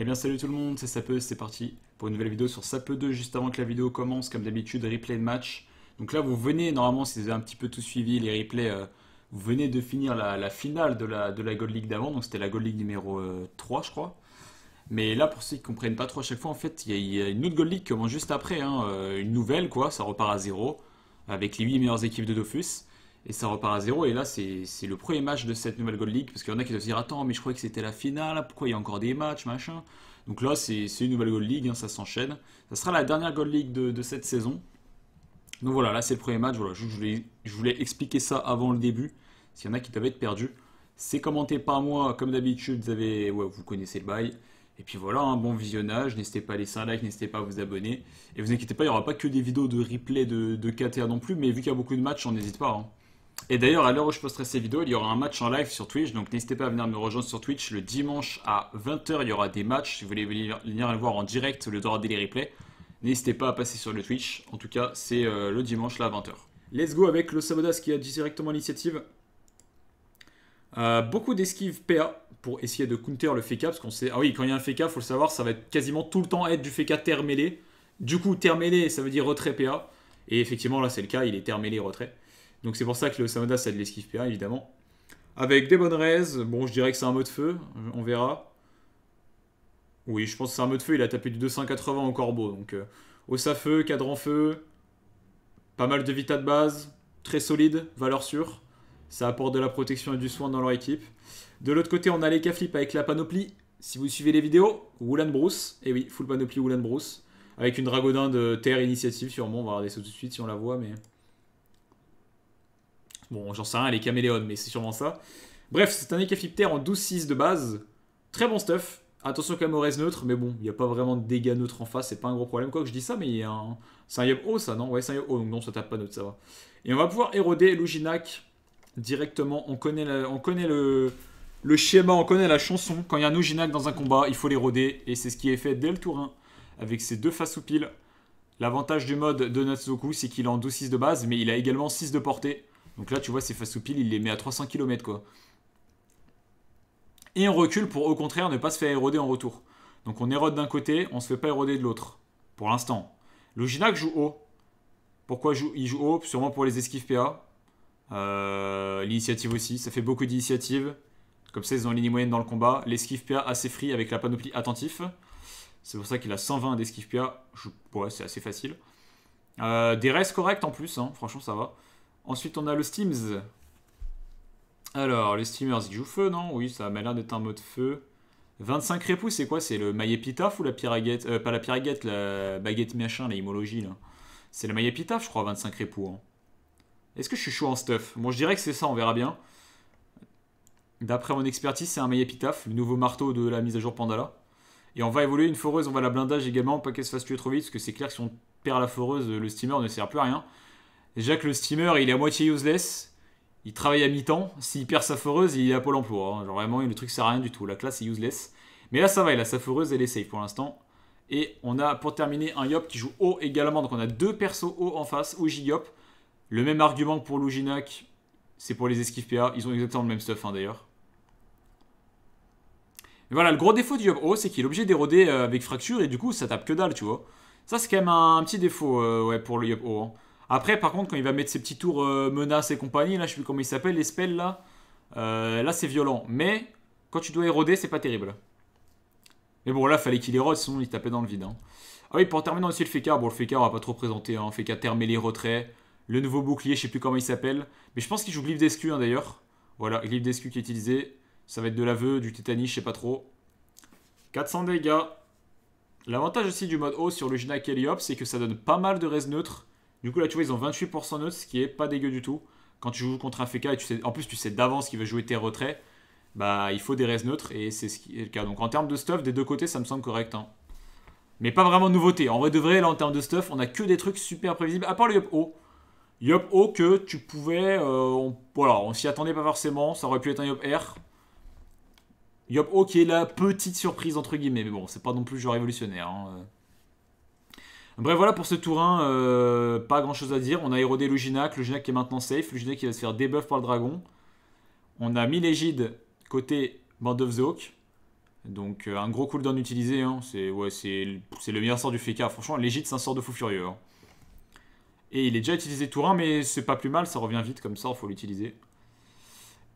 Et eh bien salut tout le monde, c'est Sapeuse, c'est parti pour une nouvelle vidéo sur Sape 2 juste avant que la vidéo commence, comme d'habitude, replay de match. Donc là vous venez, normalement si vous avez un petit peu tout suivi, les replays, euh, vous venez de finir la, finale de la, Gold League d'avant, donc c'était la Gold League numéro 3 euh, je crois. Mais là pour ceux qui ne comprennent pas trop à chaque fois, en fait il y, a une autre Gold League qui commence juste après, hein, euh, une nouvelle quoi, ça repart à zéro, avec les 8 meilleures équipes de Dofus et ça repart à zéro. Et là, c'est le premier match de cette nouvelle Gold League, parce qu'il y en a qui doivent se dire Attends, mais je croyais que c'était la finale, pourquoi il y a encore des matchs, machin. Donc là, c'est une nouvelle Gold League, hein, ça s'enchaîne. Ça sera la dernière Gold League de, cette saison. Donc voilà, là, c'est le premier match. Voilà, je, voulais, je, voulais, expliquer ça avant le début, s'il y en a qui doivent être perdus. C'est commenté par moi, comme d'habitude, vous, avez, vous connaissez le bail. Et puis voilà, un hein, bon visionnage. N'hésitez pas à laisser un like, n'hésitez pas à vous abonner. Et vous inquiétez pas, il n'y aura pas que des vidéos de replay de, de non plus, mais vu qu'il y a beaucoup de matchs, on n'hésite pas. Hein. Et d'ailleurs, à l'heure où je posterai ces vidéos, il y aura un match en live sur Twitch. Donc n'hésitez pas à venir me rejoindre sur Twitch. Le dimanche à 20h, il y aura des matchs. Si vous voulez venir, le voir en direct, le droit des replays, n'hésitez pas à passer sur le Twitch. En tout cas, c'est euh, le dimanche là à 20h. Let's go avec le Sabodas qui a directement l'initiative. Euh, beaucoup d'esquives PA pour essayer de counter le FK. Parce qu'on sait. Ah oui, quand il y a un FK, faut le savoir, ça va être quasiment tout le temps être du FK terre Du coup, terre ça veut dire retrait PA. Et effectivement, là, c'est le cas. Il est terre retrait. Donc c'est pour ça que le Samodas ça de l'esquive PA, évidemment. Avec des bonnes raises, bon, je dirais que c'est un mot de feu, on verra. Oui, je pense que c'est un mot de feu, il a tapé du 280 au corbeau. Donc, au euh, os à feu, en feu, pas mal de vita de base, très solide, valeur sûre. Ça apporte de la protection et du soin dans leur équipe. De l'autre côté, on a les avec la panoplie. Si vous suivez les vidéos, Woolen Bruce, et eh oui, full panoplie Woolen Bruce, avec une Dragodin de Terre Initiative sûrement, on va regarder ça tout de suite si on la voit, mais... Bon, j'en sais rien, les caméléons, mais c'est sûrement ça. Bref, c'est un écafiptère en 12-6 de base. Très bon stuff. Attention qu'elle même neutre, mais bon, il n'y a pas vraiment de dégâts neutres en face, c'est pas un gros problème. Quoi que je dis ça, mais il y a un... C'est un haut ça, non Ouais, c'est un donc non, ça tape pas neutre, ça va. Et on va pouvoir éroder Luginac directement. On connaît, on connaît le... le schéma, on connaît la chanson. Quand il y a un Luginac dans un combat, il faut l'éroder, et c'est ce qui est fait dès le tour 1, avec ses deux faces ou pile. L'avantage du mode de Natsuku, c'est qu'il est en 12-6 de base, mais il a également 6 de portée. Donc là, tu vois, ses faces pile, il les met à 300 km, quoi. Et on recule pour, au contraire, ne pas se faire éroder en retour. Donc on érode d'un côté, on se fait pas éroder de l'autre. Pour l'instant. Loginac joue haut. Pourquoi il joue haut Sûrement pour les esquives PA. Euh, l'initiative aussi. Ça fait beaucoup d'initiatives. Comme ça, ils ont ligne moyenne dans le combat. L'esquive PA assez free avec la panoplie attentif. C'est pour ça qu'il a 120 d'esquive PA. Ouais, c'est assez facile. Euh, des restes corrects en plus. Hein. Franchement, ça va. Ensuite, on a le Steams. Alors, les Steamers, ils joue feu, non Oui, ça m'a l'air d'être un mot de feu. 25 répoux, c'est quoi C'est le Pitaf ou la Piraguette euh, Pas la Piraguette, la baguette machin, la immologie là. C'est le Pitaf je crois, 25 repous. Hein. Est-ce que je suis chaud en stuff Bon, je dirais que c'est ça, on verra bien. D'après mon expertise, c'est un Pitaf, le nouveau marteau de la mise à jour Pandala. Et on va évoluer une foreuse, on va la blindage également, pas qu'elle se fasse tuer trop vite, parce que c'est clair que si on perd la foreuse, le steamer ne sert plus à rien. Déjà que le steamer, il est à moitié useless. Il travaille à mi-temps. S'il perd sa foreuse, il est à Pôle emploi. Hein. Genre vraiment, le truc sert à rien du tout. La classe est useless. Mais là, ça va. la a sa foreuse, elle est safe pour l'instant. Et on a pour terminer un Yop qui joue haut également. Donc on a deux persos haut en face, Oji Yop. Le même argument que pour l'Oujinak, c'est pour les esquives PA. Ils ont exactement le même stuff hein, d'ailleurs. Mais voilà, le gros défaut du Yop haut, c'est qu'il est obligé d'éroder euh, avec fracture et du coup ça tape que dalle, tu vois. Ça c'est quand même un, petit défaut euh, pour le Yop haut. Hein. Après, par contre, quand il va mettre ses petits tours menace euh, menaces et compagnie, là, je sais plus comment il s'appelle, les spells là, euh, là c'est violent. Mais quand tu dois éroder, c'est pas terrible. Mais bon, là, fallait qu'il érode, sinon il tapait dans le vide. Hein. Ah oui, pour terminer aussi le Fekar, bon, le Fekar, on va pas trop présenter, hein. Fekar terme les retraits. Le nouveau bouclier, je sais plus comment il s'appelle. Mais je pense qu'il joue Glyph d'Escu, hein, d'ailleurs. Voilà, Glyph d'Escu qui est utilisé. Ça va être de l'aveu, du tétanie, je sais pas trop. 400 dégâts. L'avantage aussi du mode haut sur le gina Hop c'est que ça donne pas mal de res neutre. Du coup, là, tu vois, ils ont 28% neutre, ce qui est pas dégueu du tout. Quand tu joues contre un FK et tu sais, en plus, tu sais d'avance qui va jouer tes retraits, bah, il faut des res neutres et c'est ce qui est le cas. Donc, en termes de stuff, des deux côtés, ça me semble correct. Hein. Mais pas vraiment de nouveauté. En vrai de vrai, là, en termes de stuff, on a que des trucs super prévisibles, à part le Yop O. Yop O que tu pouvais. Euh, on, voilà, on s'y attendait pas forcément. Ça aurait pu être un Yop R. Yop O qui est la petite surprise, entre guillemets. Mais bon, c'est pas non plus le révolutionnaire. Hein, euh. Bref, voilà pour ce tour 1, euh, pas grand chose à dire. On a érodé Luginac, Luginac qui est maintenant safe, Luginac qui va se faire debuff par le dragon. On a mis l'égide côté Band of the Donc euh, un gros cooldown utilisé, hein. c'est le meilleur sort du FK. Franchement, l'égide c'est un sort de fou furieux. Hein. Et il est déjà utilisé tour 1, mais c'est pas plus mal, ça revient vite comme ça, il faut l'utiliser.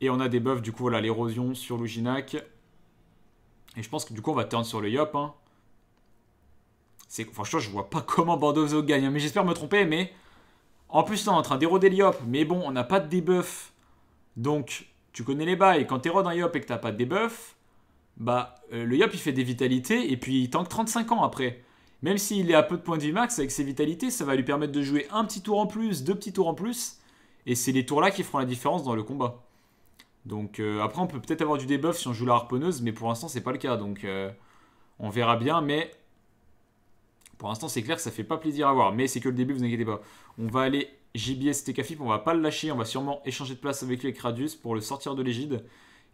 Et on a des buffs, du coup, voilà, l'érosion sur Luginac. Et je pense que du coup, on va turn sur le Yop. Hein franchement, je vois pas comment Bordeaux gagne. Hein. Mais j'espère me tromper. Mais en plus, on est en train d'éroder l'Iop. Mais bon, on n'a pas de debuff. Donc, tu connais les bails. Quand t'érodes un yop et que t'as pas de debuff, bah, euh, le yop, il fait des vitalités et puis il tank 35 ans après. Même s'il est à peu de points de vie max, avec ses vitalités, ça va lui permettre de jouer un petit tour en plus, deux petits tours en plus. Et c'est les tours-là qui feront la différence dans le combat. Donc euh, après, on peut peut-être avoir du debuff si on joue la harponneuse, mais pour l'instant, c'est pas le cas. Donc euh, on verra bien, mais pour l'instant, c'est clair que ça fait pas plaisir à voir, mais c'est que le début, vous inquiétez pas. On va aller JBS TKFIP. on va pas le lâcher, on va sûrement échanger de place avec les avec pour le sortir de l'égide.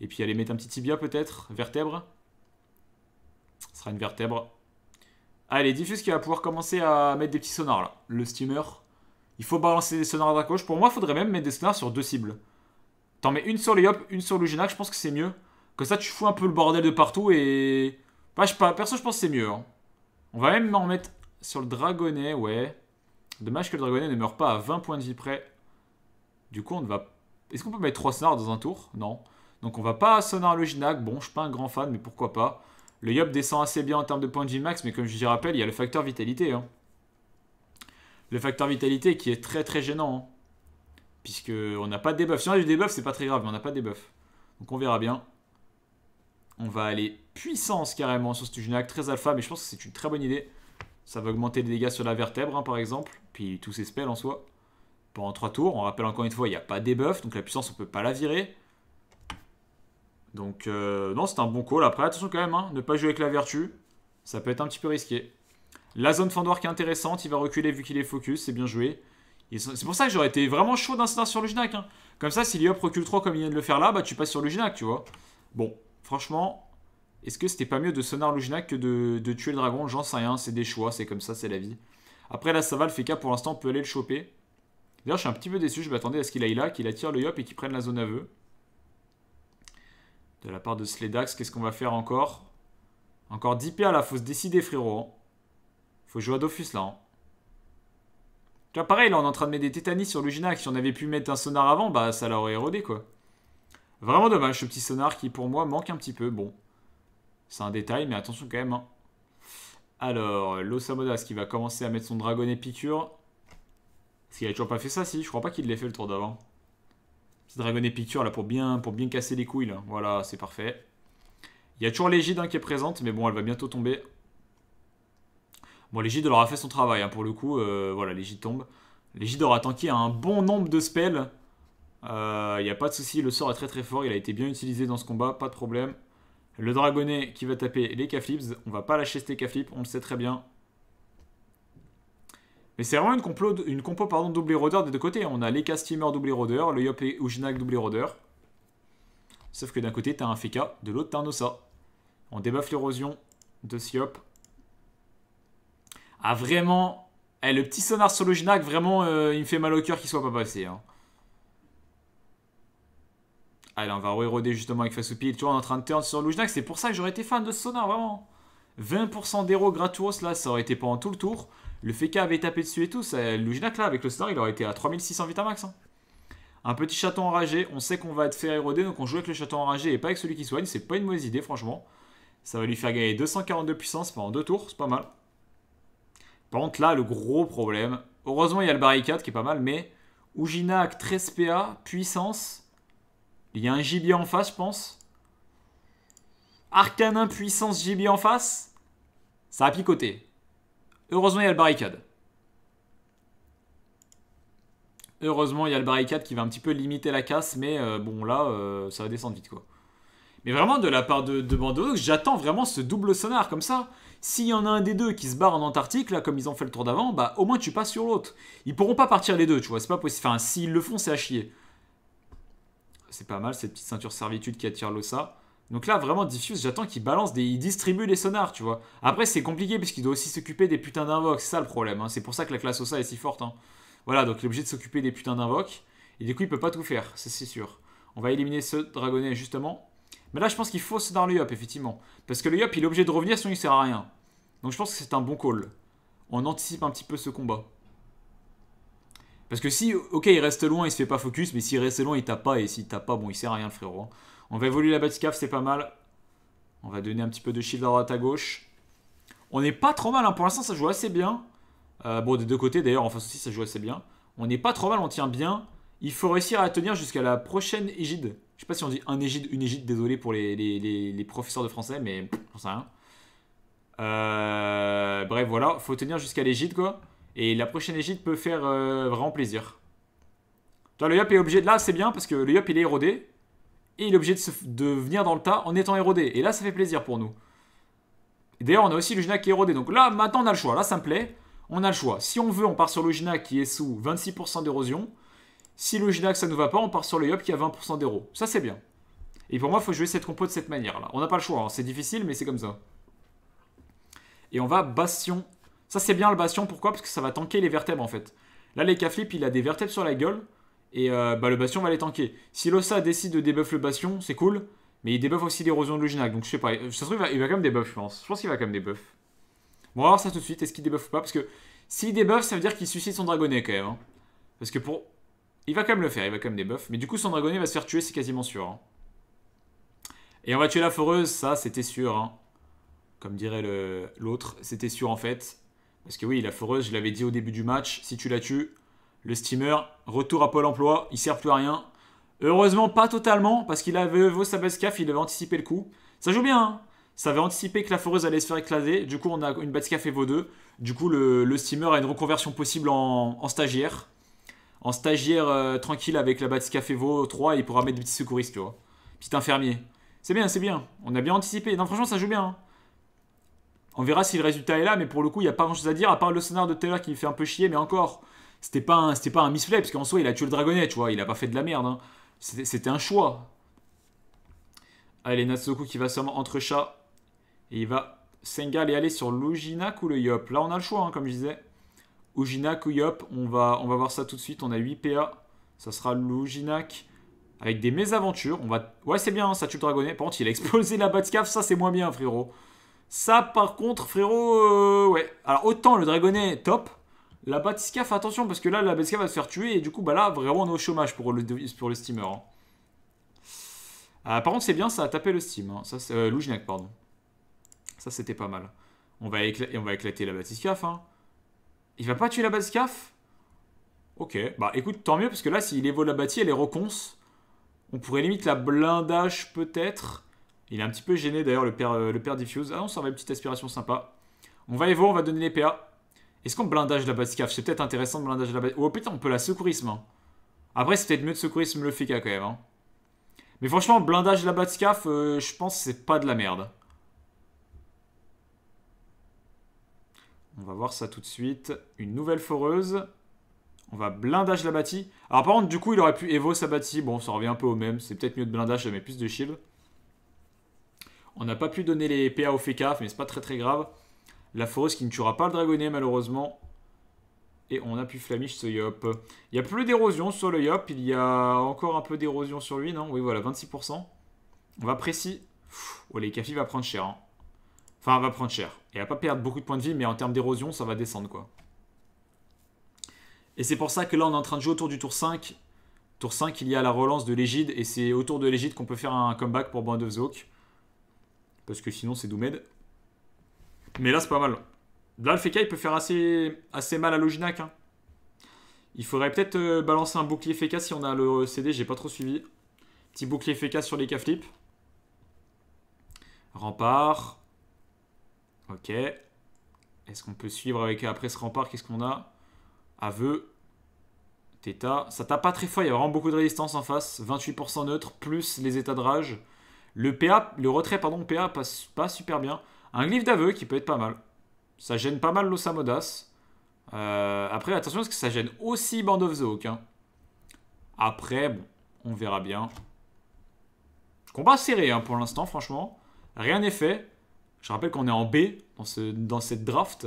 Et puis aller mettre un petit tibia peut-être, vertèbre. Ce sera une vertèbre. Allez, Diffuse qui va pouvoir commencer à mettre des petits sonars là. Le steamer. Il faut balancer des sonars à la gauche. Pour moi, il faudrait même mettre des sonars sur deux cibles. T'en mets une sur les Hop, une sur le je pense que c'est mieux. Que ça, tu fous un peu le bordel de partout et... Bah, je pas, perso, je pense que c'est mieux. Hein. On va même en mettre sur le dragonnet, ouais. Dommage que le dragonnet ne meure pas à 20 points de vie près. Du coup, on va... Est-ce qu'on peut mettre 3 sonars dans un tour Non. Donc on va pas sonar le Ginac. Bon, je suis pas un grand fan, mais pourquoi pas. Le Yop descend assez bien en termes de points de vie max, mais comme je vous rappelle, il y a le facteur vitalité. Hein. Le facteur vitalité qui est très très gênant. Hein. Puisque on n'a pas de debuff. Si on a du debuff, c'est pas très grave, mais on n'a pas de debuff. Donc on verra bien. On va aller puissance carrément sur ce gynac. très alpha, mais je pense que c'est une très bonne idée. Ça va augmenter les dégâts sur la vertèbre, hein, par exemple. Puis tous ces spells en soi. Pendant 3 tours, on rappelle encore une fois, il n'y a pas de debuff, donc la puissance, on peut pas la virer. Donc, euh, non, c'est un bon call. Après, attention quand même, hein, ne pas jouer avec la vertu, ça peut être un petit peu risqué. La zone Fandor qui est intéressante, il va reculer vu qu'il est focus, c'est bien joué. C'est pour ça que j'aurais été vraiment chaud d'instinct sur le Ginac. Hein. Comme ça, si Liop recule 3 comme il vient de le faire là, bah tu passes sur le tu vois. Bon, franchement, est-ce que c'était pas mieux de sonar Luginac que de, tuer le dragon J'en sais rien, c'est des choix, c'est comme ça, c'est la vie. Après là ça va, le pour l'instant peut aller le choper. D'ailleurs je suis un petit peu déçu, je m'attendais à ce qu'il aille là, qu'il attire le Yop et qu'il prenne la zone à De la part de Sledax, qu'est-ce qu'on va faire encore Encore 10 PA là, faut se décider frérot. Hein. Faut jouer à Dofus là. Hein. Tu vois, pareil, là, on est en train de mettre des tétanies sur Luginac. Si on avait pu mettre un sonar avant, bah, ça l'aurait érodé, quoi. Vraiment dommage, ce petit sonar qui, pour moi, manque un petit peu. Bon. C'est un détail, mais attention quand même. Hein. Alors, l'Osamodas qui va commencer à mettre son dragonnet piqûre. Est-ce qu'il a toujours pas fait ça, si. Je crois pas qu'il l'ait fait le tour d'avant. Petit Dragon piqûre là pour bien, pour bien casser les couilles. Voilà, c'est parfait. Il y a toujours l'égide hein, qui est présente, mais bon, elle va bientôt tomber. Bon, l'égide aura fait son travail. Hein, pour le coup, euh, voilà, l'égide tombe. L'égide aura tanké un bon nombre de spells. Il euh, n'y a pas de souci, le sort est très très fort. Il a été bien utilisé dans ce combat, pas de problème. Le dragonnet qui va taper les K-Flips. On va pas lâcher ces K-Flips, on le sait très bien. Mais c'est vraiment une, une compo pardon, double rodeur des deux côtés. On a les Steamer double rodeur, le Yop et Ujinak double rôdeur. Sauf que d'un côté, t'as un Feka, de l'autre, t'as un Osa. On débuffe l'érosion de Siop. Ah, vraiment eh, Le petit sonar sur ujinak, vraiment, euh, il me fait mal au cœur qu'il soit pas passé. Hein. Allez, on va re-éroder justement avec Fasupi. Tu en train de turn sur Loujnak. C'est pour ça que j'aurais été fan de ce sonar, vraiment. 20% d'héros gratuits, là, ça aurait été pendant tout le tour. Le FK avait tapé dessus et tout. Ça, là, avec le sonar, il aurait été à 3600 à max. Un petit chaton enragé. On sait qu'on va être fait éroder, donc on joue avec le chaton enragé et pas avec celui qui soigne. C'est pas une mauvaise idée, franchement. Ça va lui faire gagner 242 puissance pendant deux tours. C'est pas mal. Par contre, là, le gros problème. Heureusement, il y a le barricade qui est pas mal, mais Ujinak, 13 PA, puissance. Il y a un gibier en face, je pense. Arcanin, puissance, gibier en face. Ça a picoté. Heureusement, il y a le barricade. Heureusement, il y a le barricade qui va un petit peu limiter la casse, mais euh, bon, là, euh, ça va descendre vite, quoi. Mais vraiment, de la part de, de j'attends vraiment ce double sonar, comme ça. S'il y en a un des deux qui se barre en Antarctique, là, comme ils ont fait le tour d'avant, bah, au moins, tu passes sur l'autre. Ils pourront pas partir les deux, tu vois, c'est pas possible. Enfin, s'ils le font, c'est à chier c'est pas mal, cette petite ceinture servitude qui attire l'ossa. Donc là, vraiment, Diffuse, j'attends qu'il balance, des... il distribue les sonars, tu vois. Après, c'est compliqué parce qu'il doit aussi s'occuper des putains d'invoques, c'est ça le problème. Hein. C'est pour ça que la classe Ossa est si forte. Hein. Voilà, donc il est obligé de s'occuper des putains d'invoques. Et du coup, il peut pas tout faire, c'est sûr. On va éliminer ce dragonnet, justement. Mais là, je pense qu'il faut se sonar le Yop, effectivement. Parce que le Yop, il est obligé de revenir, sinon il sert à rien. Donc je pense que c'est un bon call. On anticipe un petit peu ce combat. Parce que si, ok, il reste loin, il se fait pas focus, mais s'il reste loin, il tape pas, et s'il tape pas, bon, il sert à rien le frérot. Hein. On va évoluer la Batcave, c'est pas mal. On va donner un petit peu de shield à droite à gauche. On n'est pas trop mal, hein. pour l'instant ça joue assez bien. Euh, bon, des deux côtés d'ailleurs, en face aussi ça joue assez bien. On n'est pas trop mal, on tient bien. Il faut réussir à tenir jusqu'à la prochaine égide. Je sais pas si on dit un égide, une égide, désolé pour les, les professeurs de français, mais j'en sais rien. Euh, bref, voilà, faut tenir jusqu'à l'égide quoi. Et la prochaine égypte peut faire euh, vraiment plaisir. Toi, le Yop est obligé de là, c'est bien parce que le Yop il est érodé. Et il est obligé de, venir dans le tas en étant érodé. Et là, ça fait plaisir pour nous. D'ailleurs, on a aussi le Gina qui est érodé. Donc là, maintenant, on a le choix. Là, ça me plaît. On a le choix. Si on veut, on part sur le Gina qui est sous 26% d'érosion. Si le Gina, ça ne nous va pas, on part sur le Yop qui a 20% d'éro. Ça, c'est bien. Et pour moi, il faut jouer cette compo de cette manière-là. On n'a pas le choix. Hein. C'est difficile, mais c'est comme ça. Et on va Bastion ça, c'est bien le Bastion. Pourquoi Parce que ça va tanker les vertèbres en fait. Là, les K-Flip, il a des vertèbres sur la gueule. Et euh, bah, le Bastion va les tanker. Si l'Ossa décide de debuff le Bastion, c'est cool. Mais il debuff aussi l'érosion de Luginac. Donc je sais pas. Ça se trouve, il va, quand même debuff, je pense. Je pense qu'il va quand même debuff. Bon, on va voir ça tout de suite. Est-ce qu'il debuff ou pas Parce que s'il debuff, ça veut dire qu'il suscite son dragonnet quand même. Hein. Parce que pour. Il va quand même le faire, il va quand même debuff. Mais du coup, son dragonnet va se faire tuer, c'est quasiment sûr. Hein. Et on va tuer la foreuse, ça c'était sûr. Hein. Comme dirait l'autre, c'était sûr en fait. Parce que oui, la foreuse, je l'avais dit au début du match, si tu la tues, le steamer, retour à Pôle emploi, il sert plus à rien. Heureusement, pas totalement, parce qu'il avait vos Batscaf, il avait anticipé le coup. Ça joue bien, hein ça avait anticipé que la foreuse allait se faire éclater. Du coup, on a une Batscaf et vos deux. Du coup, le, steamer a une reconversion possible en, stagiaire. En stagiaire euh, tranquille avec la Batscaf et vos 3, il pourra mettre des petits secouristes, tu vois. Petit infirmier. C'est bien, c'est bien. On a bien anticipé. Non, franchement, ça joue bien. Hein. On verra si le résultat est là, mais pour le coup, il n'y a pas grand-chose à dire, à part le scénar de Taylor qui me fait un peu chier, mais encore, c'était pas un, c'était pas un misplay, parce qu'en soi, il a tué le dragonnet, tu vois, il a pas fait de la merde. Hein. C'était un choix. Allez, Natsuku qui va sûrement entre chat. Et il va Sengal et aller sur l'Ujinak ou le Yop. Là, on a le choix, hein, comme je disais. Ujinak ou Yop, on va, on va voir ça tout de suite. On a 8 PA. Ça sera l'Ujinak avec des mésaventures. On va... Ouais, c'est bien, hein, ça tue le dragonnet. Par contre, il a explosé la Batcave. Ça, c'est moins bien, frérot. Ça, par contre, frérot, euh, ouais. Alors, autant le dragonnet, top. La Batiscaf, attention, parce que là, la Batiscaf va se faire tuer. Et du coup, bah là, vraiment, on est au chômage pour le, pour le steamer. Hein. Euh, par contre, c'est bien, ça a tapé le steam. Hein. Ça, euh, pardon. Ça, c'était pas mal. On va, éclater, on va éclater la Batiscaf. Hein. Il va pas tuer la Batiscaf Ok, bah écoute, tant mieux, parce que là, s'il évolue la bâtie, elle est reconce. On pourrait limite la blindage, peut-être. Il est un petit peu gêné d'ailleurs, le père, euh, le père Diffuse. Ah, non, ça va une petite aspiration sympa. On va voir on va donner les PA. Est-ce qu'on blindage la Batskaf C'est peut-être intéressant de blindage la ou Oh putain, on peut la secourisme. Hein. Après, c'est peut-être mieux de secourisme le Fika, quand même. Hein. Mais franchement, blindage la Batskaf, euh, je pense c'est pas de la merde. On va voir ça tout de suite. Une nouvelle foreuse. On va blindage la bâtie. Alors par contre, du coup, il aurait pu Evo sa bâtie. Bon, ça revient un peu au même. C'est peut-être mieux de blindage, mais plus de shield. On n'a pas pu donner les PA au Fekaf, mais c'est pas très très grave. La Force qui ne tuera pas le dragonnet malheureusement. Et on a pu Flamish ce Yop. Il n'y a plus d'érosion sur le Yop. Il y a encore un peu d'érosion sur lui, non Oui, voilà, 26%. On va précis. oh, les Kafi va prendre cher. Hein. Enfin, va prendre cher. Et va pas perdre beaucoup de points de vie, mais en termes d'érosion, ça va descendre, quoi. Et c'est pour ça que là, on est en train de jouer autour du tour 5. Tour 5, il y a la relance de l'égide, et c'est autour de l'égide qu'on peut faire un comeback pour Band of parce que sinon, c'est Doomed. Mais là, c'est pas mal. Là, le FK, il peut faire assez, mal à Loginac. Hein. Il faudrait peut-être euh, balancer un bouclier FK si on a le CD. J'ai pas trop suivi. Petit bouclier FK sur les k -flip. Rempart. Ok. Est-ce qu'on peut suivre avec après ce rempart Qu'est-ce qu'on a Aveu. Theta. Ça tape pas très fort. Il y a vraiment beaucoup de résistance en face. 28% neutre, plus les états de rage. Le, le retrait pardon, PA passe pas super bien. Un glyphe d'aveu qui peut être pas mal. Ça gêne pas mal l'Osamodas. Euh, après, attention parce que ça gêne aussi Band of the Hawk. Hein. Après, on verra bien. Combat serré hein, pour l'instant, franchement. Rien n'est fait. Je rappelle qu'on est en B dans, ce, dans cette draft.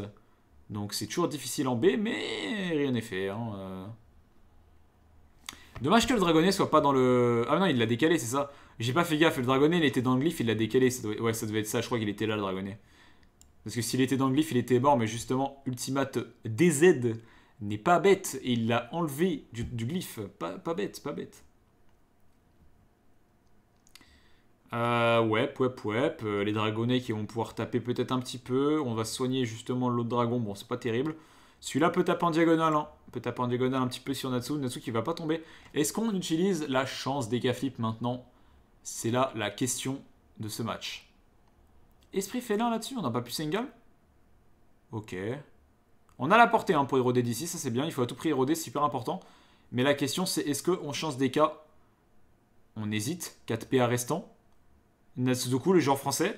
Donc c'est toujours difficile en B, mais rien n'est fait. Hein, euh. Dommage que le dragonnet soit pas dans le... Ah non, il l'a décalé, c'est ça. J'ai pas fait gaffe, le dragonnet il était dans le glyphe, il l'a décalé. Ouais, ça devait être ça, je crois qu'il était là le dragonnet. Parce que s'il était dans le glyphe, il était mort, mais justement, Ultimate DZ n'est pas bête et il l'a enlevé du, glyphe. Pas, pas, bête, pas bête. Euh, ouais, ouais. Euh, les dragonnets qui vont pouvoir taper peut-être un petit peu. On va soigner justement l'autre dragon. Bon, c'est pas terrible. Celui-là peut taper en diagonale. Hein. Peut taper en diagonale un petit peu sur Natsu. Natsu qui va pas tomber. Est-ce qu'on utilise la chance des flip maintenant c'est là la question de ce match. Esprit félin là-dessus, on n'a pas pu single Ok. On a la portée un hein, pour éroder d'ici, ça c'est bien, il faut à tout prix éroder, c'est super important. Mais la question c'est est-ce qu'on chance des cas On hésite, 4 PA restant. Natsuzuku, le joueur français.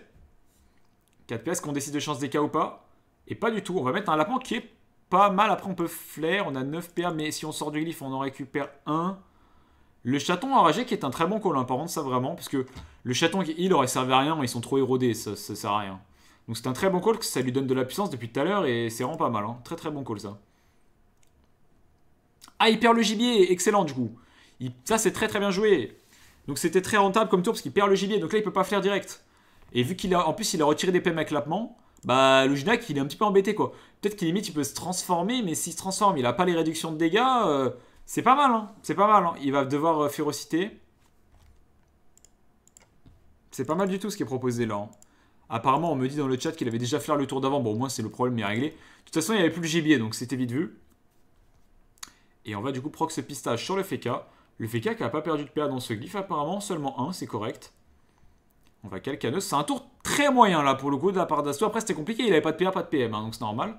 4 PA, est-ce qu'on décide de chance des cas ou pas Et pas du tout, on va mettre un lapin qui est pas mal, après on peut flair, on a 9 PA, mais si on sort du glyphe on en récupère 1. Le chaton enragé qui est un très bon call, hein, par contre, ça vraiment, parce que le chaton qui aurait servi à rien, ils sont trop érodés, ça, ça sert à rien. Donc c'est un très bon call, que ça lui donne de la puissance depuis tout à l'heure, et c'est vraiment pas mal, hein. très très bon call ça. Ah, il perd le gibier, excellent du coup. Ça c'est très très bien joué. Donc c'était très rentable comme tour, parce qu'il perd le gibier, donc là il peut pas faire direct. Et vu qu'il a, en plus il a retiré des PM avec bah le il est un petit peu embêté quoi. Peut-être qu'il limite il peut se transformer, mais s'il se transforme, il a pas les réductions de dégâts... Euh, c'est pas mal, hein. C'est pas mal, hein. Il va devoir euh, férocité. C'est pas mal du tout ce qui est proposé là. Hein. Apparemment, on me dit dans le chat qu'il avait déjà fait le tour d'avant. Bon, au moins, c'est le problème, il est réglé. De toute façon, il n'y avait plus le gibier, donc c'était vite vu. Et on va du coup proc ce pistage sur le FK. Le FK qui n'a pas perdu de PA dans ce glyphe, apparemment. Seulement un, c'est correct. On va calcaneuse. C'est un tour très moyen, là, pour le coup, de la part d'Asto. Après, c'était compliqué. Il n'avait pas de PA, pas de PM, donc c'est normal.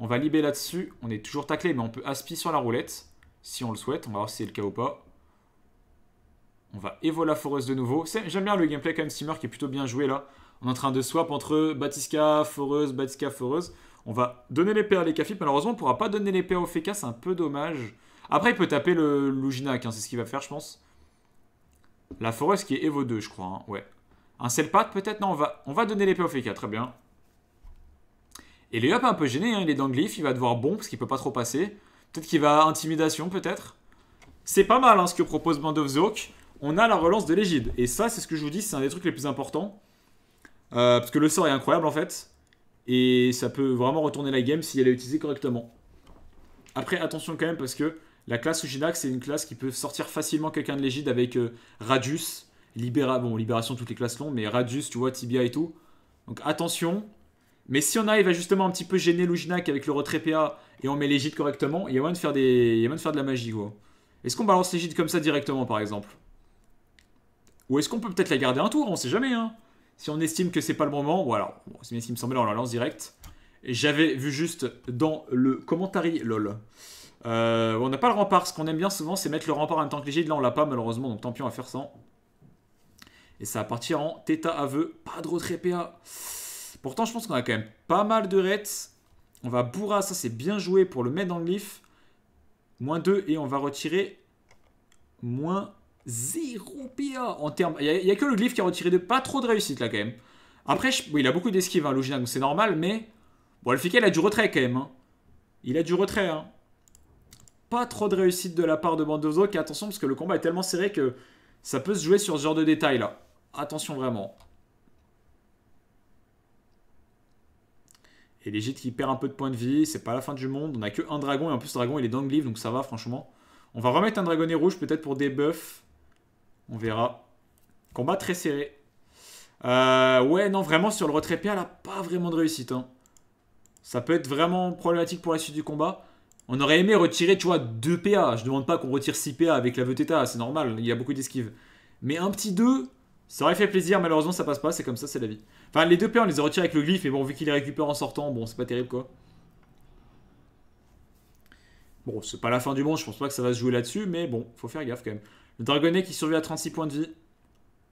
On va libérer là-dessus. On est toujours taclé, mais on peut aspi sur la roulette si on le souhaite. On va voir si c'est le cas ou pas. On va la Forest de nouveau. J'aime bien le gameplay quand même Simmer qui est plutôt bien joué là. On est en train de swap entre Batiska, Foreuse, Batiska, Foreuse. On va donner l'épée à l'Ekafip. Malheureusement, on ne pourra pas donner l'épée au Feka, c'est un peu dommage. Après, il peut taper le Luginac, hein, c'est ce qu'il va faire, je pense. La Foreuse qui est Evo 2, je crois. Hein, ouais. Un Selpat peut-être Non, on va, on va donner l'épée au Feka, très bien. Et Léop est un peu gêné, hein, il est dans le glyph, il va devoir bon parce qu'il peut pas trop passer. Peut-être qu'il va intimidation, peut-être. C'est pas mal hein, ce que propose Band of the On a la relance de l'égide. Et ça, c'est ce que je vous dis, c'est un des trucs les plus importants. Euh, parce que le sort est incroyable en fait. Et ça peut vraiment retourner la game si elle est utilisée correctement. Après, attention quand même parce que la classe Ujinax, c'est une classe qui peut sortir facilement quelqu'un de l'égide avec euh, Radius, Libéra, bon, Libération, toutes les classes longues, mais Radius, tu vois, Tibia et tout. Donc attention, mais si on arrive à justement un petit peu gêner Lujinak avec le retrait PA et on met l'égide correctement, il y a moyen de faire, de, faire de la magie, Est-ce qu'on balance l'égide comme ça directement, par exemple Ou est-ce qu'on peut peut-être la garder un tour On sait jamais, hein. Si on estime que c'est pas le moment, voilà. alors, c'est bien ce qui me semblait, on la lance direct. J'avais vu juste dans le commentary lol. Euh, on n'a pas le rempart. Ce qu'on aime bien souvent, c'est mettre le rempart en même temps que l'égide. Là, on l'a pas, malheureusement, donc tant pis, on va faire sans. Et ça va partir en Theta aveu. Pas de retrait PA. Pourtant, je pense qu'on a quand même pas mal de rets. On va Bourra, ça c'est bien joué pour le mettre dans le glyph Moins 2 et on va retirer moins 0 PA en termes... Il n'y a, que le glyph qui a retiré de pas trop de réussite là quand même. Après, il a beaucoup d'esquive, à hein, donc c'est normal, mais... Bon, le Fika, il a du retrait quand même. Hein. Il a du retrait. Hein. Pas trop de réussite de la part de Bandozo, attention parce que le combat est tellement serré que ça peut se jouer sur ce genre de détail là. Attention vraiment. Et l'Egypte qui perd un peu de points de vie, c'est pas la fin du monde. On a que un dragon, et en plus le dragon il est dans donc ça va franchement. On va remettre un dragonnet rouge peut-être pour des buffs. On verra. Combat très serré. Euh, ouais, non, vraiment sur le retrait PA, là, pas vraiment de réussite. Hein. Ça peut être vraiment problématique pour la suite du combat. On aurait aimé retirer, tu vois, 2 PA. Je demande pas qu'on retire 6 PA avec la Veuteta, c'est normal, il y a beaucoup d'esquives. Mais un petit 2, ça aurait fait plaisir, malheureusement ça passe pas, c'est comme ça, c'est la vie. Enfin, les deux p, on les a retirés avec le glyphe, mais bon, vu qu'il les récupère en sortant, bon, c'est pas terrible quoi. Bon, c'est pas la fin du monde, je pense pas que ça va se jouer là-dessus, mais bon, faut faire gaffe quand même. Le dragonnet qui survit à 36 points de vie.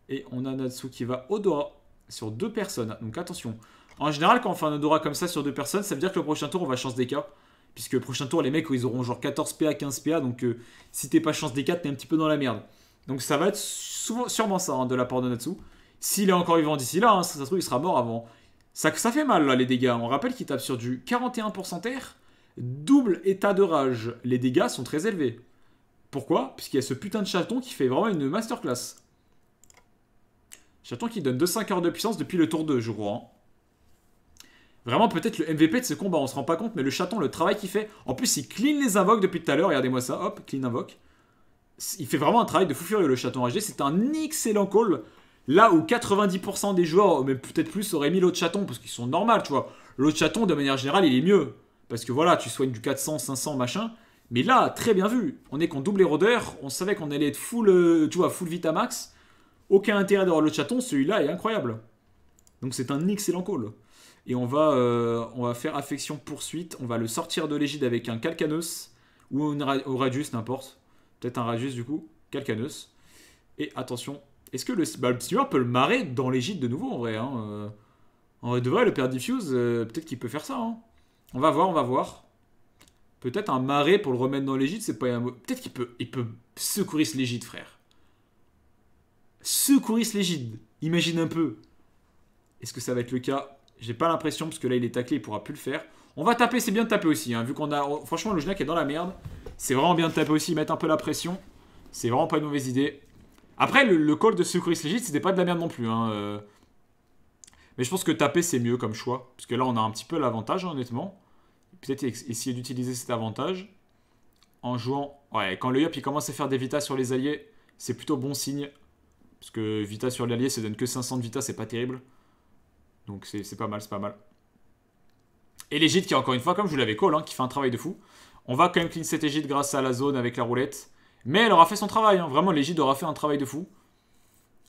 Et on a Natsu qui va Odora sur deux personnes. Donc attention. En général, quand on fait un Odora comme ça sur deux personnes, ça veut dire que le prochain tour, on va chance des cas. Puisque le prochain tour, les mecs, ils auront genre 14 PA, 15 PA. Donc euh, si t'es pas chance des cas, t'es un petit peu dans la merde. Donc ça va être souvent, sûrement ça hein, de la part de Natsu. S'il est encore vivant d'ici là, hein, ça, se trouve, il sera mort avant. Ça, ça fait mal, là, les dégâts. On rappelle qu'il tape sur du 41% terre, double état de rage. Les dégâts sont très élevés. Pourquoi Puisqu'il y a ce putain de chaton qui fait vraiment une masterclass. Chaton qui donne 2-5 heures de puissance depuis le tour 2, je crois. Hein. Vraiment, peut-être le MVP de ce combat, on se rend pas compte, mais le chaton, le travail qu'il fait. En plus, il clean les invoques depuis tout à l'heure, regardez-moi ça, hop, clean invoque. Il fait vraiment un travail de fou furieux, le chaton HD. C'est un excellent call Là où 90% des joueurs, mais peut-être plus, auraient mis l'autre chaton, parce qu'ils sont normaux, tu vois. L'autre chaton, de manière générale, il est mieux. Parce que voilà, tu soignes du 400, 500, machin. Mais là, très bien vu. On est qu'on double érodeur, on savait qu'on allait être full, euh, tu vois, full max. Aucun intérêt d'avoir l'autre chaton, celui-là est incroyable. Donc c'est un excellent call. Et on va, euh, on va faire affection poursuite. On va le sortir de l'égide avec un calcanos Ou un Radius, n'importe. Peut-être un Radius du coup. Calcaneus. Et attention, est-ce que le, bah, peut le marrer dans l'égide de nouveau en vrai hein, euh. En vrai le père Diffuse, euh, peut-être qu'il peut faire ça. Hein. on va voir, on va voir. Peut-être un maré pour le remettre dans l'égide, c'est pas un Peut-être qu'il peut, il peut secourir l'égide, frère. Secourir l'égide. Imagine un peu. Est-ce que ça va être le cas J'ai pas l'impression, parce que là, il est taclé, il pourra plus le faire. On va taper, c'est bien de taper aussi. Hein, vu qu'on a. Franchement, le Genac est dans la merde. C'est vraiment bien de taper aussi, mettre un peu la pression. C'est vraiment pas une mauvaise idée. Après, le, call de Secouris Legit, c'était pas de la merde non plus. Hein, euh. Mais je pense que taper, c'est mieux comme choix. Parce que là, on a un petit peu l'avantage, hein, honnêtement. Peut-être essayer d'utiliser cet avantage en jouant... Ouais, quand le Yop, il commence à faire des vitas sur les alliés, c'est plutôt bon signe. Parce que Vita sur l'allié, ça donne que 500 de Vita, c'est pas terrible. Donc c'est pas mal, c'est pas mal. Et l'égide qui, encore une fois, comme je vous l'avais call, hein, qui fait un travail de fou. On va quand même clean cette Egypte grâce à la zone avec la roulette. Mais elle aura fait son travail, hein. vraiment, l'égide aura fait un travail de fou.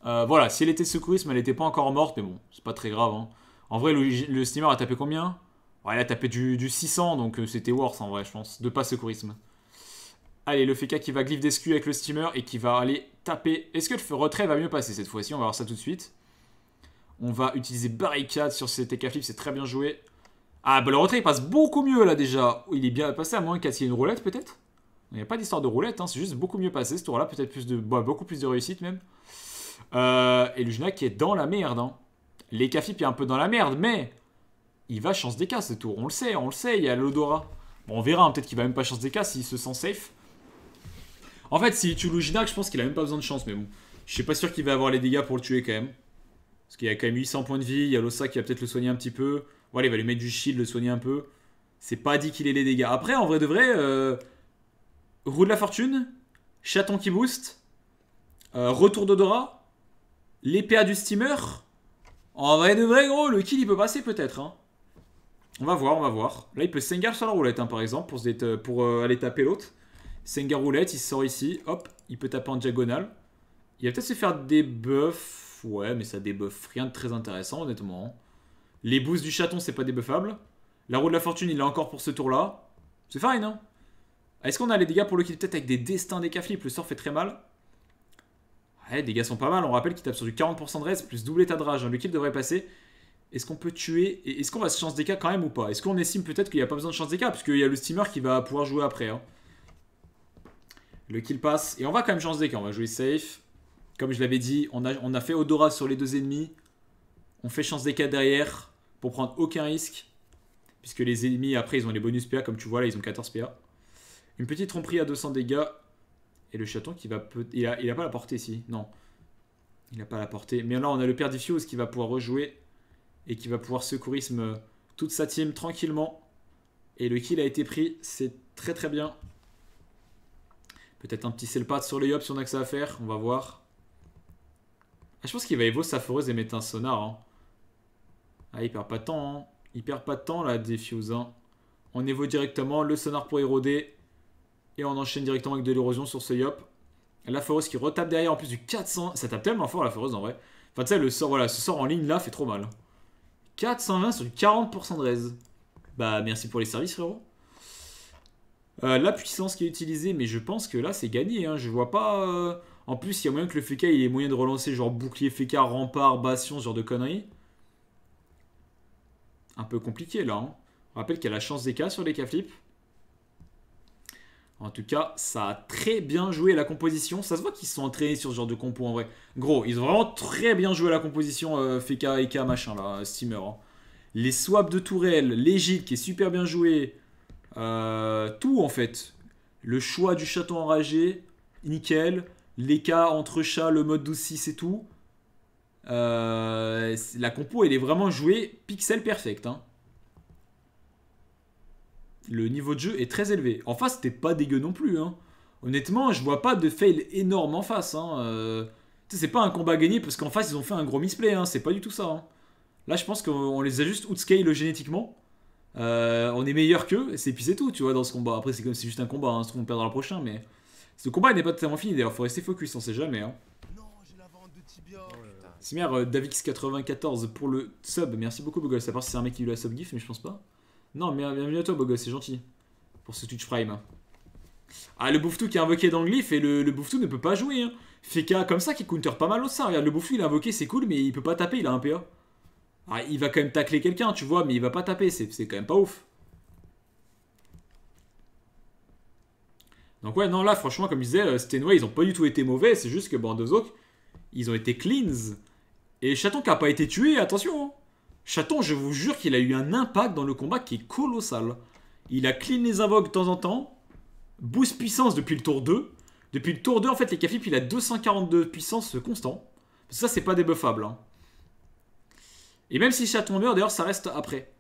Euh, voilà, si elle était secourisme, elle n'était pas encore morte, mais bon, c'est pas très grave. Hein. En vrai, le, steamer a tapé combien Ouais, elle a tapé du, 600, donc euh, c'était worse en vrai, je pense, de pas secourisme. Allez, le FK qui va glyph d'escu avec le steamer et qui va aller taper. Est-ce que le retrait va mieux passer cette fois-ci On va voir ça tout de suite. On va utiliser barricade sur ces TK flip, c'est très bien joué. Ah, bah le retrait il passe beaucoup mieux là déjà. Il est bien passé à moins qu'il y ait une roulette peut-être il n'y a pas d'histoire de roulette, hein, c'est juste beaucoup mieux passé ce tour-là, peut-être plus de, bois bah, beaucoup plus de réussite même. Euh, et Luginac qui est dans la merde. Hein. Les est un peu dans la merde, mais il va chance des cas ce tour. On le sait, on le sait, il y a l'Odora. Bon, on verra, hein, peut-être qu'il va même pas chance des cas s'il se sent safe. En fait, s'il tue Luginac, je pense qu'il a même pas besoin de chance, mais bon. Je suis pas sûr qu'il va avoir les dégâts pour le tuer quand même. Parce qu'il a quand même 800 points de vie, il y a l'Ossa qui va peut-être le soigner un petit peu. Voilà, il va lui mettre du shield, le soigner un peu. C'est pas dit qu'il ait les dégâts. Après, en vrai de vrai, euh, Roue de la fortune, chaton qui booste, euh, retour d'odorat, l'épée du steamer. En vrai de vrai, gros, le kill il peut passer peut-être. Hein. On va voir, on va voir. Là, il peut Sengar sur la roulette, hein, par exemple, pour, euh, aller taper l'autre. Sengar roulette, il sort ici, hop, il peut taper en diagonale. Il va peut-être se faire des buffs. Ouais, mais ça débuff rien de très intéressant, honnêtement. Hein. Les boosts du chaton, c'est pas débuffable. La roue de la fortune, il est encore pour ce tour-là. C'est fine, hein est-ce qu'on a les dégâts pour le kill Peut-être avec des destins des le sort fait très mal. Ouais, les dégâts sont pas mal. On rappelle qu'il tape sur du 40% de reste, plus double état de rage. Hein. Le kill devrait passer. Est-ce qu'on peut tuer est-ce qu'on va se chance des cas quand même ou pas Est-ce qu'on estime peut-être qu'il n'y a pas besoin de chance des cas Puisqu'il y a le steamer qui va pouvoir jouer après. Hein. Le kill passe. Et on va quand même chance des cas. On va jouer safe. Comme je l'avais dit, on a, on a fait Odora sur les deux ennemis. On fait chance des cas derrière pour prendre aucun risque. Puisque les ennemis, après, ils ont les bonus PA. Comme tu vois, là, ils ont 14 PA. Une petite tromperie à 200 dégâts. Et le chaton qui va... il, a, il pas la portée, ici. Non. Il n'a pas la portée. Mais là, on a le père Diffuse qui va pouvoir rejouer. Et qui va pouvoir secourisme euh, toute sa team tranquillement. Et le kill a été pris. C'est très très bien. Peut-être un petit selpat sur les yop si on a que ça à faire. On va voir. Ah, je pense qu'il va évo sa foreuse et mettre un sonar. Hein. Ah, il perd pas de temps. Il hein. Il perd pas de temps là, Diffuse. Hein. On évo directement le sonar pour éroder. Et on enchaîne directement avec de l'érosion sur ce Yop. La Foreuse qui retape derrière en plus du 400. Ça tape tellement fort la Foreuse en vrai. Enfin, tu sais, le sort, voilà, ce sort en ligne là fait trop mal. 420 sur 40% de raise. Bah, merci pour les services, frérot. Euh, la puissance qui est utilisée, mais je pense que là c'est gagné. Hein. Je vois pas. Euh, en plus, il y a moyen que le FK il ait moyen de relancer genre bouclier FK, rempart, bastion, ce genre de conneries. Un peu compliqué là. Hein. On rappelle qu'il y a la chance des cas sur les cas flips. En tout cas, ça a très bien joué la composition. Ça se voit qu'ils sont entraînés sur ce genre de compo en vrai. Gros, ils ont vraiment très bien joué la composition euh, FK, machin là, euh, Steamer. Hein. Les swaps de tourelle l'égide qui est super bien joué. Euh, tout en fait. Le choix du château enragé, nickel. L'écart entre chat, le mode 12-6 et tout. Euh, la compo, elle est vraiment jouée pixel perfect. Hein le niveau de jeu est très élevé. En face, c'était pas dégueu non plus. Hein. Honnêtement, je vois pas de fail énorme en face. Hein, euh. c'est pas un combat gagné parce qu'en face, ils ont fait un gros misplay. Hein. C'est pas du tout ça. Là, je pense qu'on les a juste outscale génétiquement. Euh, on est meilleur qu'eux, et puis c'est tout, tu vois, dans ce combat. Après, c'est comme juste un combat, se trouve, on perdra le prochain, mais. Ce combat n'est pas totalement fini d'ailleurs, faut rester focus, on sait jamais. Hein. Simer, euh, Davix94 pour le sub, merci beaucoup, Je Ça part si c'est un mec qui lui a sub gif, mais je pense pas. Non, mais bienvenue à toi, beau c'est gentil. Pour ce Twitch Prime. Hein. Ah, le Bouftou qui est invoqué dans le glyph et le, le ne peut pas jouer. Hein. comme ça qui counter pas mal au sein. Regarde, le Bouftou il est invoqué, c'est cool, mais il peut pas taper, il a un PA. Ah, il va quand même tacler quelqu'un, tu vois, mais il va pas taper, c'est quand même pas ouf. Donc ouais, non, là, franchement, comme je disais, euh, Stenway, ils ont pas du tout été mauvais, c'est juste que autres, ils ont été cleans. Et Chaton qui a pas été tué, attention hein. Chaton, je vous jure qu'il a eu un impact dans le combat qui est colossal. Il a clean les invoques de temps en temps. Boost puissance depuis le tour 2. Depuis le tour 2, en fait, les puis il a 242 puissance constant. Ça, c'est pas débuffable. Hein. Et même si chaton meurt, d'ailleurs, ça reste après.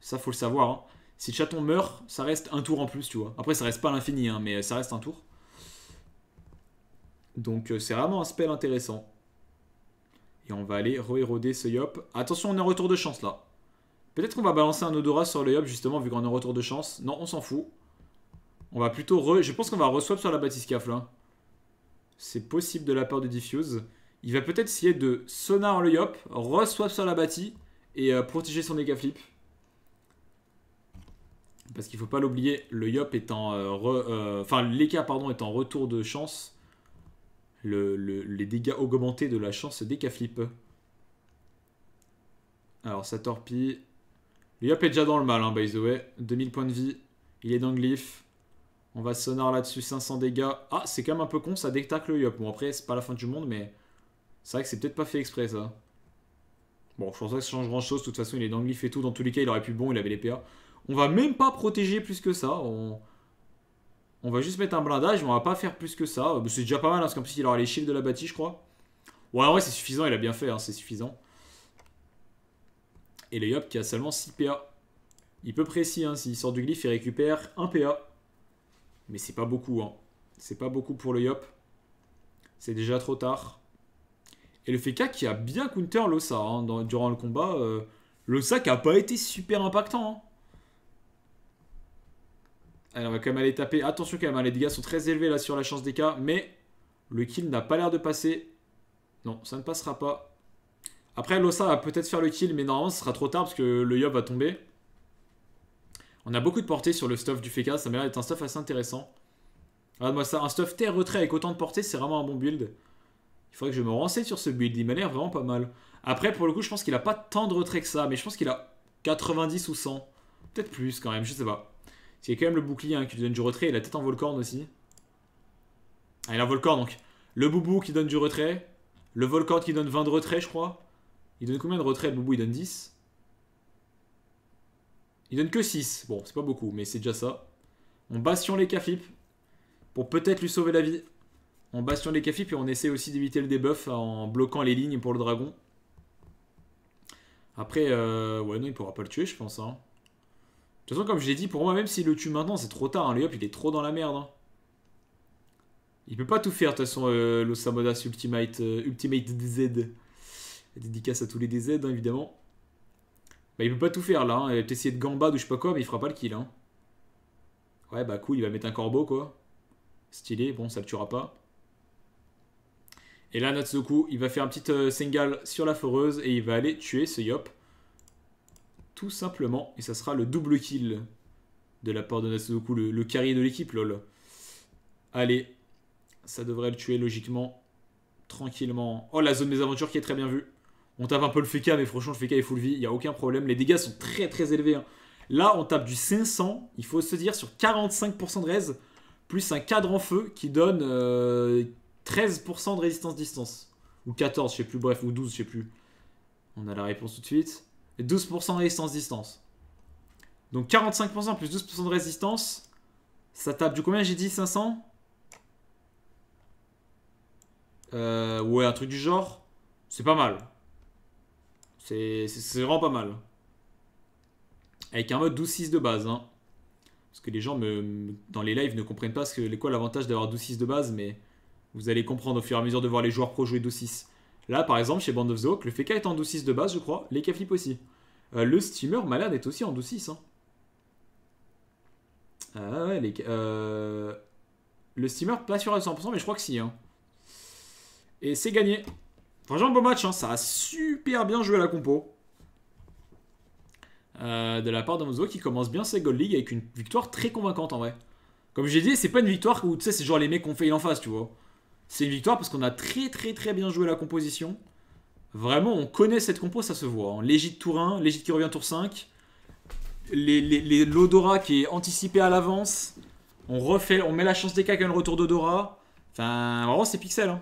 Ça, faut le savoir. Hein. Si chaton meurt, ça reste un tour en plus, tu vois. Après, ça reste pas l'infini, hein, mais ça reste un tour. Donc, euh, c'est vraiment un spell intéressant. Et on va aller re-éroder ce Yop. Attention, on est en retour de chance là. Peut-être qu'on va balancer un Odora sur le Yop justement vu qu'on est en retour de chance. Non, on s'en fout. On va plutôt re... Je pense qu'on va re-swap sur la CAF, là. C'est possible de la peur de Diffuse. Il va peut-être essayer de sonar le Yop, re-swap sur la bâtie et euh, protéger son Mega Flip. Parce qu'il faut pas l'oublier, le Yop est en... Euh, euh, enfin, pardon, est en retour de chance les dégâts augmentés de la chance des qu'à Flip. Alors, ça torpille. Le est déjà dans le mal, hein, by the way. 2000 points de vie. Il est dans le glyph. On va sonar là-dessus 500 dégâts. Ah, c'est quand même un peu con, ça détacle le Yop. Bon, après, c'est pas la fin du monde, mais c'est vrai que c'est peut-être pas fait exprès, ça. Bon, je pense que ça change grand-chose. De toute façon, il est dans le glyph et tout. Dans tous les cas, il aurait pu bon, il avait les PA. On va même pas protéger plus que ça. On... On va juste mettre un blindage, mais on va pas faire plus que ça. Euh, c'est déjà pas mal, parce hein, qu'en plus, il aura les chiffres de la bâtie, je crois. Ouais, ouais, c'est suffisant, il a bien fait, hein, c'est suffisant. Et le Yop qui a seulement 6 PA. Il peut préciser. Hein, s'il sort du glyphe, il récupère 1 PA. Mais c'est pas beaucoup, C'est pas beaucoup pour le Yop. C'est déjà trop tard. Et le Feka qui a bien counter l'Osa durant le combat. le euh, L'Osa qui a pas été super impactant. Elle va quand même aller taper. Attention quand même, hein, les dégâts sont très élevés là sur la chance des cas. Mais le kill n'a pas l'air de passer. Non, ça ne passera pas. Après, Lossa va peut-être faire le kill, mais normalement, ce sera trop tard parce que le Yob va tomber. On a beaucoup de portée sur le stuff du Feka, ça m'a l'air d'être un stuff assez intéressant. Regarde-moi ah, ça, un stuff terre retrait avec autant de portée, c'est vraiment un bon build. Il faudrait que je me renseigne sur ce build, il m'a l'air vraiment pas mal. Après, pour le coup, je pense qu'il a pas tant de retrait que ça, mais je pense qu'il a 90 ou 100. Peut-être plus quand même, je sais pas. C'est quand même le bouclier hein, qui lui donne du retrait. Et la tête en Volcorn aussi. Ah, il a un Volcorn donc. Le Boubou qui donne du retrait. Le Volcorn qui donne 20 de retrait, je crois. Il donne combien de retrait Le Boubou, il donne 10. Il donne que 6. Bon, c'est pas beaucoup, mais c'est déjà ça. On bastion les Cafip pour peut-être lui sauver la vie. On bastion les Cafip et on essaie aussi d'éviter le debuff en bloquant les lignes pour le dragon. Après, euh, ouais, non, il pourra pas le tuer, je pense. Hein. De toute façon, comme je l'ai dit, pour moi, même s'il le tue maintenant, c'est trop tard. Hein. Le Yop, il est trop dans la merde. Hein. Il peut pas tout faire, de toute façon, euh, l'Osamodas Ultimate, euh, Ultimate DZ. Dédicace à tous les DZ, hein, évidemment. Bah, il peut pas tout faire, là. Il va essayer de gambade ou je sais pas quoi, mais il fera pas le kill. Ouais, bah cool, il va mettre un corbeau, quoi. Stylé, bon, ça le tuera pas. Et là, Natsuku, il va faire un petit euh, single sur la foreuse et il va aller tuer ce Yop tout simplement. Et ça sera le double kill de la part de Natsudoku, le, le carrier de l'équipe, lol. Allez, ça devrait le tuer logiquement, tranquillement. Oh, la zone des aventures qui est très bien vue. On tape un peu le FK, mais franchement, le FK est full vie, il n'y a aucun problème. Les dégâts sont très très élevés. Hein. Là, on tape du 500, il faut se dire, sur 45% de raise, plus un cadre en feu qui donne 13% euh, de résistance distance. Ou 14, je sais plus, bref, ou 12, je sais plus. On a la réponse tout de suite. 12% de résistance distance. Donc 45% plus 12% de résistance, ça tape du combien j'ai dit 500 euh, Ouais, un truc du genre. C'est pas mal. C'est vraiment pas mal. Avec un mode 12-6 de base. Hein. Parce que les gens me, dans les lives ne comprennent pas ce que, quoi l'avantage d'avoir 12-6 de base, mais vous allez comprendre au fur et à mesure de voir les joueurs pro jouer 12-6. Là, par exemple, chez Band of the le FK est en 12-6 de base, je crois, les Kflip aussi. Euh, le Steamer Malade est aussi en 12-6. Hein. Ah, euh, le Steamer, pas sûr à 100%, mais je crois que si. Hein. Et c'est gagné. Franchement, beau match, hein. ça a super bien joué à la compo. Euh, de la part d'Omzo qui commence bien ses Gold League avec une victoire très convaincante en vrai. Comme j'ai dit, c'est pas une victoire où tu sais, c'est genre les mecs qu'on fait en face, tu vois c'est une victoire parce qu'on a très très très bien joué la composition. Vraiment, on connaît cette compo, ça se voit. L'égide tour 1, l'égide qui revient tour 5, l'odorat qui est anticipé à l'avance. On refait, on met la chance des cas a un retour d'Odora. Enfin, vraiment, c'est pixel. Hein.